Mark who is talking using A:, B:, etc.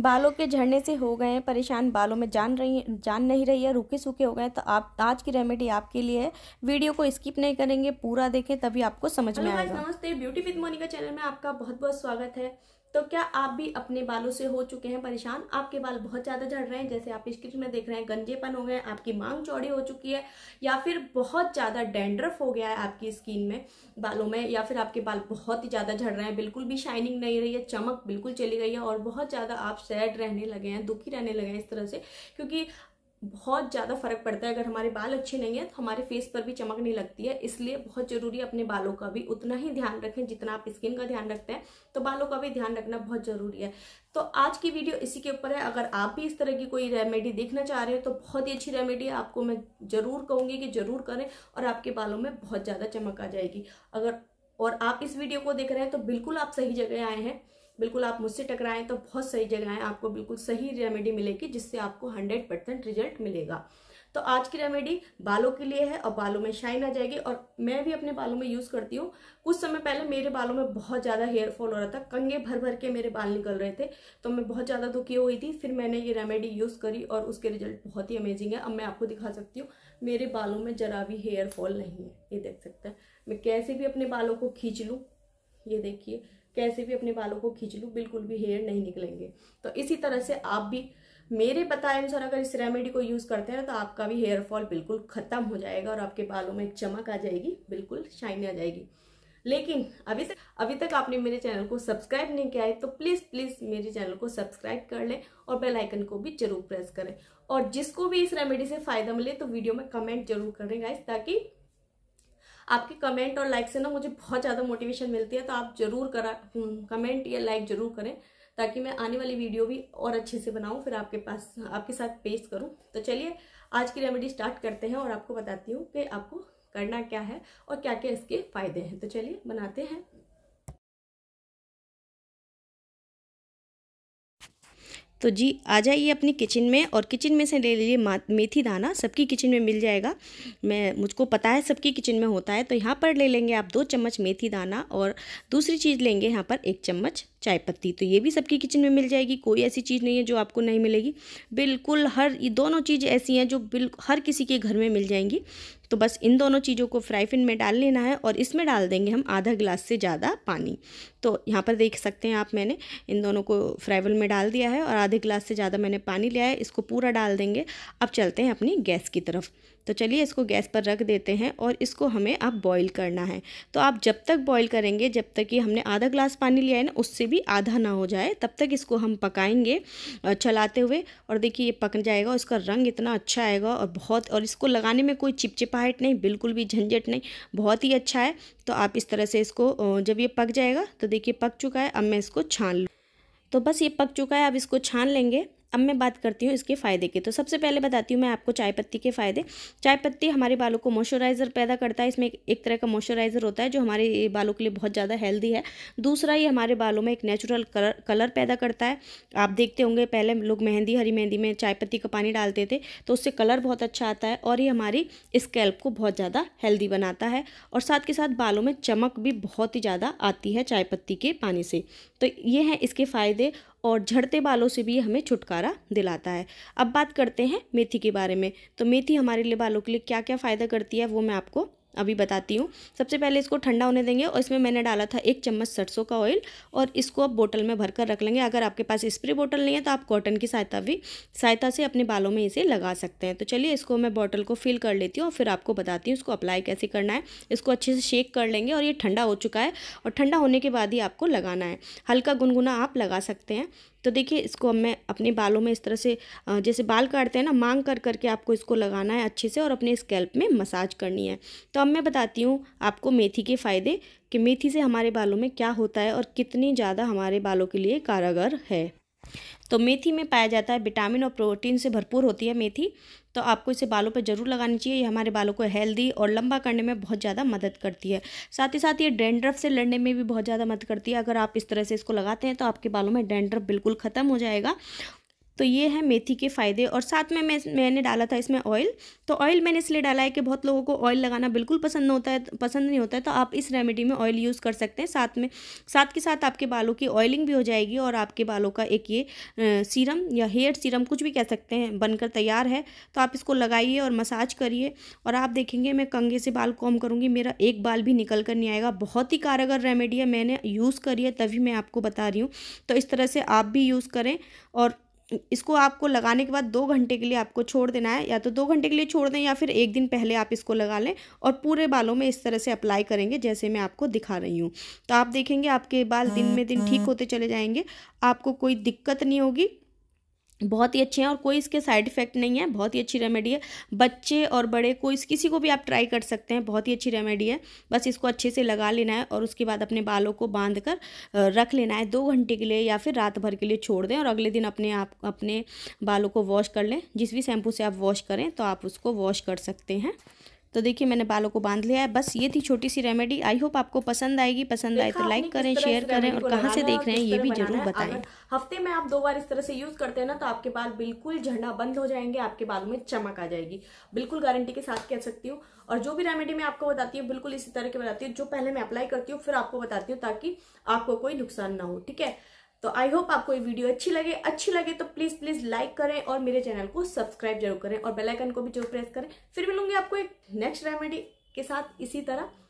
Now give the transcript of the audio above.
A: बालों के झड़ने से हो गए हैं परेशान बालों में जान रही जान नहीं रही है रूखे सूखे हो गए तो आप आज की रेमेडी आपके लिए है वीडियो को स्किप नहीं करेंगे पूरा देखें तभी आपको समझ में आएगा नमस्ते ब्यूटी विद मोनिका चैनल में आपका बहुत बहुत स्वागत है तो क्या आप भी अपने बालों से हो चुके हैं परेशान आपके बाल बहुत ज़्यादा झड़ रहे हैं जैसे आप स्क्रीन में देख रहे हैं गंजेपन हो गए आपकी मांग चौड़ी हो चुकी है या फिर बहुत ज़्यादा डेंड्रफ हो गया है आपकी स्किन में बालों में या फिर आपके बाल बहुत ही ज़्यादा झड़ रहे हैं बिल्कुल भी शाइनिंग नहीं रही है चमक बिल्कुल चली गई है और बहुत ज़्यादा आप सैड रहने लगे हैं दुखी रहने लगे हैं इस तरह से क्योंकि बहुत ज़्यादा फर्क पड़ता है अगर हमारे बाल अच्छे नहीं है तो हमारे फेस पर भी चमक नहीं लगती है इसलिए बहुत ज़रूरी है अपने बालों का भी उतना ही ध्यान रखें जितना आप स्किन का ध्यान रखते हैं तो बालों का भी ध्यान रखना बहुत ज़रूरी है तो आज की वीडियो इसी के ऊपर है अगर आप भी इस तरह की कोई रेमेडी देखना चाह रहे हो तो बहुत ही अच्छी रेमेडी है आपको मैं ज़रूर कहूँगी कि ज़रूर करें और आपके बालों में बहुत ज़्यादा चमक आ जाएगी अगर और आप इस वीडियो को देख रहे हैं तो बिल्कुल आप सही जगह आए हैं बिल्कुल आप मुझसे टकराएं तो बहुत सही जगह आपको बिल्कुल सही रेमेडी मिलेगी जिससे आपको हंड्रेड परसेंट रिजल्ट मिलेगा तो आज की रेमेडी बालों के लिए है और बालों में शाइन आ जाएगी और मैं भी अपने बालों में यूज़ करती हूँ कुछ समय पहले मेरे बालों में बहुत ज़्यादा हेयर फॉल हो रहा था कंगे भर भर के मेरे बाल निकल रहे थे तो मैं बहुत ज़्यादा दुखी हुई थी फिर मैंने ये रेमेडी यूज़ करी और उसके रिजल्ट बहुत ही अमेजिंग है अब मैं आपको दिखा सकती हूँ मेरे बालों में जरा भी हेयर फॉल नहीं है ये देख सकते हैं मैं कैसे भी अपने बालों को खींच लूँ ये देखिए कैसे भी अपने बालों को खींच लूँ बिल्कुल भी हेयर नहीं निकलेंगे तो इसी तरह से आप भी मेरे बताए अनुसार अगर इस रेमेडी को यूज़ करते हैं तो आपका भी हेयर फॉल बिल्कुल ख़त्म हो जाएगा और आपके बालों में चमक आ जाएगी बिल्कुल शाइन आ जाएगी लेकिन अभी तक अभी तक आपने मेरे चैनल को सब्सक्राइब नहीं किया है तो प्लीज़ प्लीज़ मेरे चैनल को सब्सक्राइब कर लें और बेल आइकन को भी जरूर प्रेस करें और जिसको भी इस रेमेडी से फ़ायदा मिले तो वीडियो में कमेंट जरूर करें गाइस ताकि आपके कमेंट और लाइक से ना मुझे बहुत ज़्यादा मोटिवेशन मिलती है तो आप जरूर करा कमेंट हम्म, या लाइक ज़रूर करें ताकि मैं आने वाली वीडियो भी और अच्छे से बनाऊँ फिर आपके पास आपके साथ पेश करूँ तो चलिए आज की रेमेडी स्टार्ट करते हैं और आपको बताती हूँ कि आपको करना क्या है और क्या क्या इसके फ़ायदे हैं तो चलिए बनाते हैं तो जी आ जाइए अपनी किचन में और किचन में से ले लीजिए मेथी दाना सबकी किचन में मिल जाएगा मैं मुझको पता है सबकी किचन में होता है तो यहाँ पर ले लेंगे आप दो चम्मच मेथी दाना और दूसरी चीज़ लेंगे यहाँ पर एक चम्मच चाय पत्ती तो ये भी सबकी किचन में मिल जाएगी कोई ऐसी चीज़ नहीं है जो आपको नहीं मिलेगी बिल्कुल हर ये दोनों चीज़ ऐसी हैं जो बिल हर किसी के घर में मिल जाएंगी तो बस इन दोनों चीज़ों को फ्राई फिन में डाल लेना है और इसमें डाल देंगे हम आधा गिलास से ज़्यादा पानी तो यहाँ पर देख सकते हैं आप मैंने इन दोनों को फ्राईवल में डाल दिया है और आधे गिलास से ज़्यादा मैंने पानी लिया है इसको पूरा डाल देंगे अब चलते हैं अपनी गैस की तरफ तो चलिए इसको गैस पर रख देते हैं और इसको हमें अब बॉईल करना है तो आप जब तक बॉईल करेंगे जब तक कि हमने आधा ग्लास पानी लिया है ना उससे भी आधा ना हो जाए तब तक इसको हम पकाएंगे चलाते हुए और देखिए ये पक जाएगा उसका रंग इतना अच्छा आएगा और बहुत और इसको लगाने में कोई चिपचिपाहट नहीं बिल्कुल भी झंझट नहीं बहुत ही अच्छा है तो आप इस तरह से इसको जब ये पक जाएगा तो देखिए पक चुका है अब मैं इसको छान लूँ तो बस ये पक चुका है अब इसको छान लेंगे अब मैं बात करती हूँ इसके फ़ायदे के तो सबसे पहले बताती हूँ मैं आपको चाय पत्ती के फ़ायदे चाय पत्ती हमारे बालों को मॉइस्चराइज़र पैदा करता है इसमें एक, एक तरह का मॉइस्चराइज़र होता है जो हमारे बालों के लिए बहुत ज़्यादा हेल्दी है दूसरा ये हमारे बालों में एक नेचुरल कलर कलर पैदा करता है आप देखते होंगे पहले लोग मेहंदी हरी मेहंदी में चाय पत्ती का पानी डालते थे तो उससे कलर बहुत अच्छा आता है और ये हमारी स्कैल्प को बहुत ज़्यादा हेल्दी बनाता है और साथ के साथ बालों में चमक भी बहुत ही ज़्यादा आती है चाय पत्ती के पानी से तो ये हैं इसके फ़ायदे और झड़ते बालों से भी हमें छुटकारा दिलाता है अब बात करते हैं मेथी के बारे में तो मेथी हमारे लिए बालों के लिए क्या क्या फ़ायदा करती है वो मैं आपको अभी बताती हूँ सबसे पहले इसको ठंडा होने देंगे और इसमें मैंने डाला था एक चम्मच सरसों का ऑयल और इसको आप बोतल में भरकर रख लेंगे अगर आपके पास स्प्रे बोतल नहीं है तो आप कॉटन की सहायता भी सहायता से अपने बालों में इसे लगा सकते हैं तो चलिए इसको मैं बॉटल को फिल कर लेती हूँ और फिर आपको बताती हूँ इसको अप्लाई कैसे करना है इसको अच्छे से शेक कर लेंगे और ये ठंडा हो चुका है और ठंडा होने के बाद ही आपको लगाना है हल्का गुनगुना आप लगा सकते हैं तो देखिए इसको अब मैं अपने बालों में इस तरह से जैसे बाल काटते हैं ना मांग कर करके आपको इसको लगाना है अच्छे से और अपने स्कैल्प में मसाज करनी है तो अब मैं बताती हूँ आपको मेथी के फ़ायदे कि मेथी से हमारे बालों में क्या होता है और कितनी ज़्यादा हमारे बालों के लिए कारागर है तो मेथी में पाया जाता है विटामिन और प्रोटीन से भरपूर होती है मेथी तो आपको इसे बालों पर ज़रूर लगानी चाहिए ये हमारे बालों को हेल्दी और लंबा करने में बहुत ज़्यादा मदद करती है साथ ही साथ ये डेंड्रफ से लड़ने में भी बहुत ज़्यादा मदद करती है अगर आप इस तरह से इसको लगाते हैं तो आपके बालों में डेंड्रफ बिल्कुल ख़त्म हो जाएगा तो ये है मेथी के फ़ायदे और साथ में मैं मैंने डाला था इसमें ऑयल तो ऑयल मैंने इसलिए डाला है कि बहुत लोगों को ऑयल लगाना बिल्कुल पसंद होता है पसंद नहीं होता है तो आप इस रेमेडी में ऑयल यूज़ कर सकते हैं साथ में साथ के साथ आपके बालों की ऑयलिंग भी हो जाएगी और आपके बालों का एक ये सीरम या हेयर सीरम कुछ भी कह सकते हैं बनकर तैयार है तो आप इसको लगाइए और मसाज करिए और आप देखेंगे मैं कंगे से बाल कॉम करूँगी मेरा एक बाल भी निकल कर नहीं आएगा बहुत ही कारगर रेमेडी है मैंने यूज़ करी है तभी मैं आपको बता रही हूँ तो इस तरह से आप भी यूज़ करें और इसको आपको लगाने के बाद दो घंटे के लिए आपको छोड़ देना है या तो दो घंटे के लिए छोड़ दें या फिर एक दिन पहले आप इसको लगा लें और पूरे बालों में इस तरह से अप्लाई करेंगे जैसे मैं आपको दिखा रही हूँ तो आप देखेंगे आपके बाल दिन हाँ, में दिन ठीक हाँ। होते चले जाएंगे आपको कोई दिक्कत नहीं होगी बहुत ही अच्छे हैं और कोई इसके साइड इफेक्ट नहीं है बहुत ही अच्छी रेमेडी है बच्चे और बड़े को इस किसी को भी आप ट्राई कर सकते हैं बहुत ही अच्छी रेमेडी है बस इसको अच्छे से लगा लेना है और उसके बाद अपने बालों को बांध कर रख लेना है दो घंटे के लिए या फिर रात भर के लिए छोड़ दें और अगले दिन अपने आप अपने बालों को वॉश कर लें जिस भी शैम्पू से आप वॉश करें तो आप उसको वॉश कर सकते हैं तो देखिए मैंने बालों को बांध लिया है बस ये थी छोटी सी रेमेडी आई होप आपको पसंद आएगी पसंद आए तो लाइक करें शेयर करें और कहाँ से देख रहे हैं ये भी जरूर बताएं हफ्ते में आप दो बार इस तरह से यूज करते हैं ना तो आपके बाल बिल्कुल झड़ना बंद हो जाएंगे आपके बालों में चमक आ जाएगी बिल्कुल गारंटी के साथ कह सकती हूँ और जो भी रेमेडी मैं आपको बताती हूँ बिल्कुल इसी तरह की बताती हूँ जो पहले मैं अप्लाई करती हूँ फिर आपको बताती हूँ ताकि आपको कोई नुकसान ना हो ठीक है तो आई होप आपको ये वीडियो अच्छी लगे अच्छी लगे तो प्लीज प्लीज लाइक करें और मेरे चैनल को सब्सक्राइब जरूर करें और बेलाइकन को भी जरूर प्रेस करें फिर मिलूंगी आपको एक नेक्स्ट रेमेडी के साथ इसी तरह